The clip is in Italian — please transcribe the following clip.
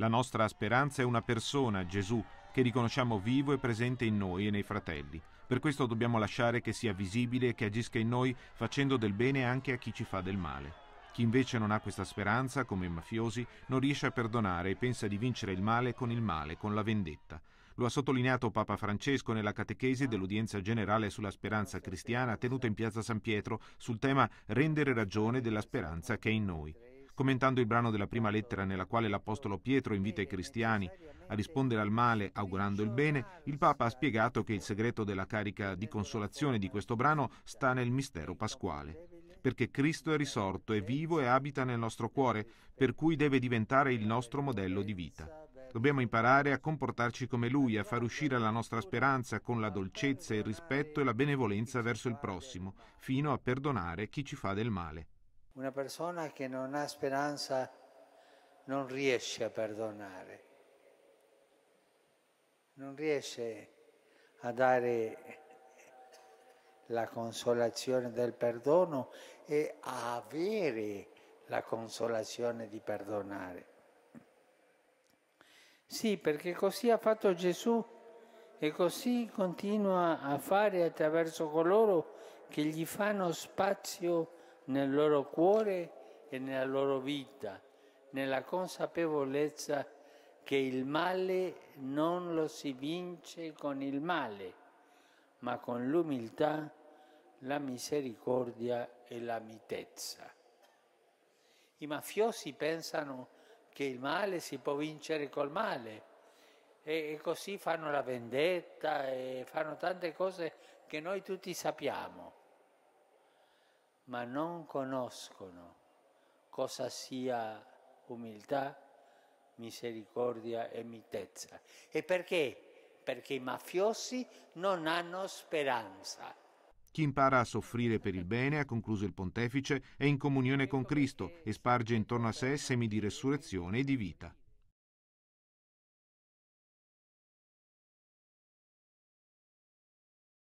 La nostra speranza è una persona, Gesù, che riconosciamo vivo e presente in noi e nei fratelli. Per questo dobbiamo lasciare che sia visibile e che agisca in noi facendo del bene anche a chi ci fa del male. Chi invece non ha questa speranza, come i mafiosi, non riesce a perdonare e pensa di vincere il male con il male, con la vendetta. Lo ha sottolineato Papa Francesco nella catechesi dell'udienza generale sulla speranza cristiana tenuta in piazza San Pietro sul tema rendere ragione della speranza che è in noi. Commentando il brano della prima lettera nella quale l'Apostolo Pietro invita i cristiani a rispondere al male augurando il bene, il Papa ha spiegato che il segreto della carica di consolazione di questo brano sta nel mistero pasquale, perché Cristo è risorto, è vivo e abita nel nostro cuore, per cui deve diventare il nostro modello di vita. Dobbiamo imparare a comportarci come Lui, a far uscire la nostra speranza con la dolcezza, il rispetto e la benevolenza verso il prossimo, fino a perdonare chi ci fa del male. Una persona che non ha speranza non riesce a perdonare, non riesce a dare la consolazione del perdono e a avere la consolazione di perdonare. Sì, perché così ha fatto Gesù e così continua a fare attraverso coloro che gli fanno spazio nel loro cuore e nella loro vita, nella consapevolezza che il male non lo si vince con il male, ma con l'umiltà, la misericordia e la mitezza. I mafiosi pensano che il male si può vincere col male e, e così fanno la vendetta e fanno tante cose che noi tutti sappiamo ma non conoscono cosa sia umiltà, misericordia e mitezza. E perché? Perché i mafiosi non hanno speranza. Chi impara a soffrire per il bene, ha concluso il pontefice, è in comunione con Cristo e sparge intorno a sé semi di resurrezione e di vita.